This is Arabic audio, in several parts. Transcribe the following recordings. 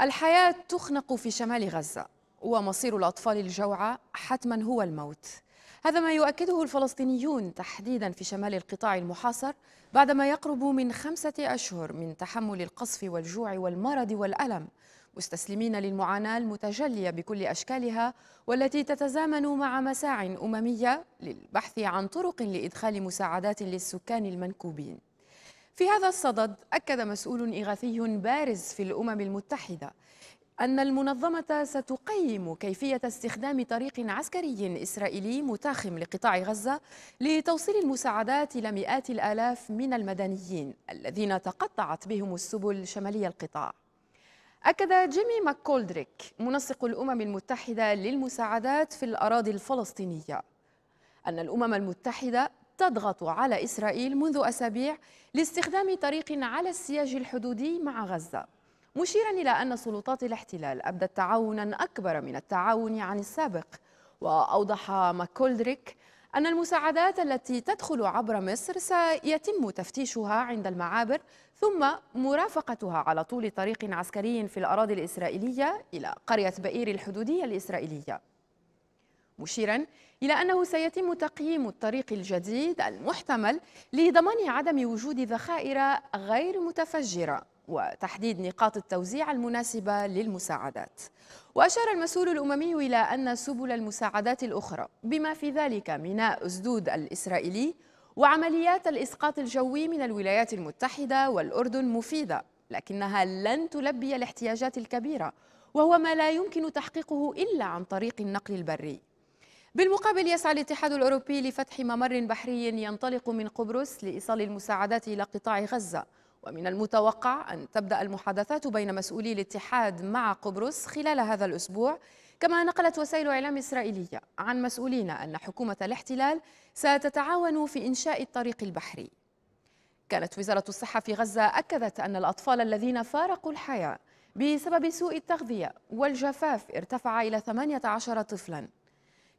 الحياة تخنق في شمال غزة ومصير الأطفال الجوعى حتما هو الموت هذا ما يؤكده الفلسطينيون تحديدا في شمال القطاع المحاصر بعدما يقرب من خمسة أشهر من تحمل القصف والجوع والمرض والألم مستسلمين للمعاناة المتجلية بكل أشكالها والتي تتزامن مع مساع أممية للبحث عن طرق لإدخال مساعدات للسكان المنكوبين في هذا الصدد أكد مسؤول إغاثي بارز في الأمم المتحدة أن المنظمة ستقيم كيفية استخدام طريق عسكري إسرائيلي متاخم لقطاع غزة لتوصيل المساعدات إلى مئات الآلاف من المدنيين الذين تقطعت بهم السبل شمالي القطاع أكد جيمي ماكولدريك منسق الأمم المتحدة للمساعدات في الأراضي الفلسطينية أن الأمم المتحدة تضغط على إسرائيل منذ أسابيع لاستخدام طريق على السياج الحدودي مع غزة مشيرا إلى أن سلطات الاحتلال أبدت تعاونا أكبر من التعاون عن السابق وأوضح ماكولدريك أن المساعدات التي تدخل عبر مصر سيتم تفتيشها عند المعابر ثم مرافقتها على طول طريق عسكري في الأراضي الإسرائيلية إلى قرية بئير الحدودية الإسرائيلية مشيرا إلى أنه سيتم تقييم الطريق الجديد المحتمل لضمان عدم وجود ذخائر غير متفجرة وتحديد نقاط التوزيع المناسبة للمساعدات وأشار المسؤول الأممي إلى أن سبل المساعدات الأخرى بما في ذلك ميناء أسدود الإسرائيلي وعمليات الإسقاط الجوي من الولايات المتحدة والأردن مفيدة لكنها لن تلبي الاحتياجات الكبيرة وهو ما لا يمكن تحقيقه إلا عن طريق النقل البري بالمقابل يسعى الاتحاد الأوروبي لفتح ممر بحري ينطلق من قبرص لإيصال المساعدات إلى قطاع غزة ومن المتوقع أن تبدأ المحادثات بين مسؤولي الاتحاد مع قبرص خلال هذا الأسبوع كما نقلت وسائل إعلام إسرائيلية عن مسؤولين أن حكومة الاحتلال ستتعاون في إنشاء الطريق البحري كانت وزارة الصحة في غزة أكدت أن الأطفال الذين فارقوا الحياة بسبب سوء التغذية والجفاف ارتفع إلى 18 طفلاً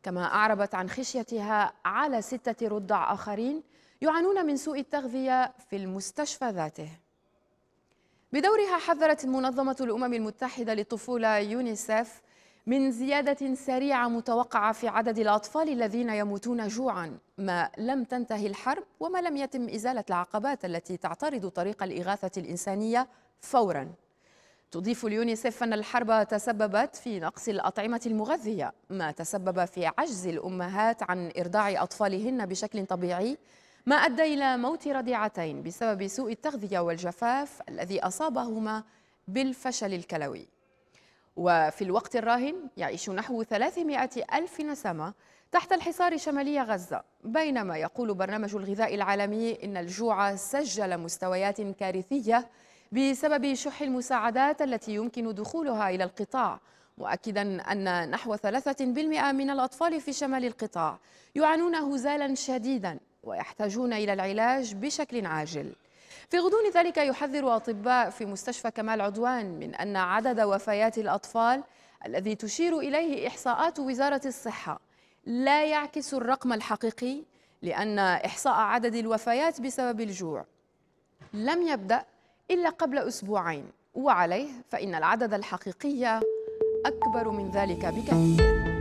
كما أعربت عن خشيتها على ستة رضع آخرين يعانون من سوء التغذية في المستشفى ذاته بدورها حذرت منظمة الأمم المتحدة للطفولة يونيسف من زيادة سريعة متوقعة في عدد الأطفال الذين يموتون جوعا ما لم تنتهي الحرب وما لم يتم إزالة العقبات التي تعترض طريق الإغاثة الإنسانية فورا تضيف اليونيسف أن الحرب تسببت في نقص الأطعمة المغذية ما تسبب في عجز الأمهات عن إرضاع أطفالهن بشكل طبيعي ما أدى إلى موت رضيعتين بسبب سوء التغذية والجفاف الذي أصابهما بالفشل الكلوي وفي الوقت الراهن يعيش نحو 300 ألف نسمة تحت الحصار شمالي غزة بينما يقول برنامج الغذاء العالمي إن الجوع سجل مستويات كارثية بسبب شح المساعدات التي يمكن دخولها إلى القطاع مؤكدا أن نحو 3% من الأطفال في شمال القطاع يعانون هزالا شديدا ويحتاجون إلى العلاج بشكل عاجل في غضون ذلك يحذر أطباء في مستشفى كمال عدوان من أن عدد وفيات الأطفال الذي تشير إليه إحصاءات وزارة الصحة لا يعكس الرقم الحقيقي لأن إحصاء عدد الوفيات بسبب الجوع لم يبدأ إلا قبل أسبوعين وعليه فإن العدد الحقيقي أكبر من ذلك بكثير